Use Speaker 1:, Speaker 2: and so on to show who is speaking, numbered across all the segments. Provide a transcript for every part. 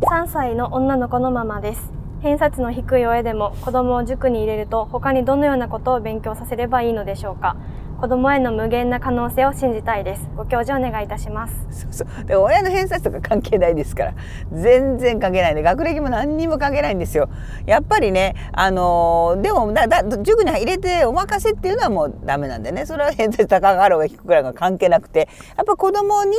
Speaker 1: 3歳の女の子のママです偏差値の低い親でも子供を塾に入れると他にどのようなことを勉強させればいいのでしょうか子供への無限な可能性を信じたいですご教授お願いいたしますそう
Speaker 2: そうで親の偏差値とか関係ないですから全然関係ないで学歴も何にも関係ないんですよやっぱりねあのー、でもだだ塾に入れてお任せっていうのはもうダメなんでねそれは偏差値高があろうが低くらいが関係なくてやっぱ子供に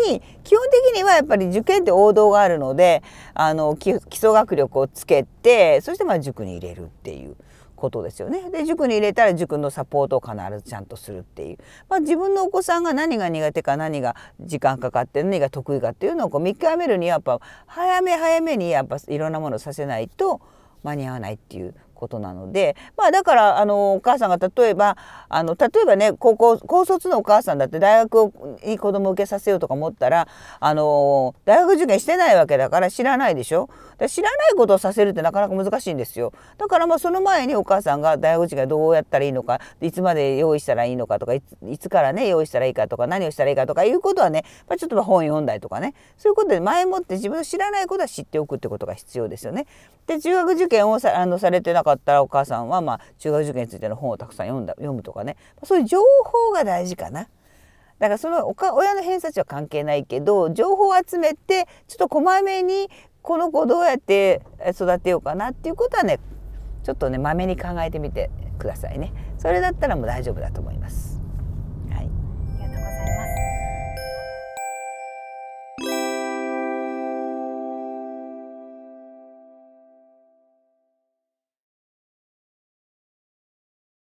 Speaker 2: 基本的にはやっぱり受験って王道があるのであの基礎学力をつけてそしてまあ塾に入れるっていうことですよね。で塾に入れたら塾のサポートを必ずちゃんとするっていういう、まあ、自分のお子さんが何が苦手か何が時間かかって何が得意かっていうのをこう見極めるにはやっぱ早め早めにやっぱいろんなものをさせないと間に合わないっていうことなのでまあだからあのお母さんが例えばあの例えばね高校高卒のお母さんだって大学いい子供を受けさせようとか思ったらあの大学受験してないわけだから知らないでしょ知らないことをさせるってなかなか難しいんですよだからまあその前にお母さんが大学受験どうやったらいいのかいつまで用意したらいいのかとかいつからね用意したらいいかとか何をしたらいいかとかいうことはね、まあ、ちょっと本読んだりとかねそういうことで前もって自分の知らないことは知っておくってことが必要ですよね。で中学受験をさあのされてなんかかったらお母さんは、まあ、中学受験についての本をたくさん読んだ読むとかね、そういう情報が大事かな。だからそのおか親の偏差値は関係ないけど情報を集めてちょっとこまめにこの子どうやって育てようかなっていうことはねちょっとねまめに考えてみてくださいね。それだったらもう大丈夫だと思います。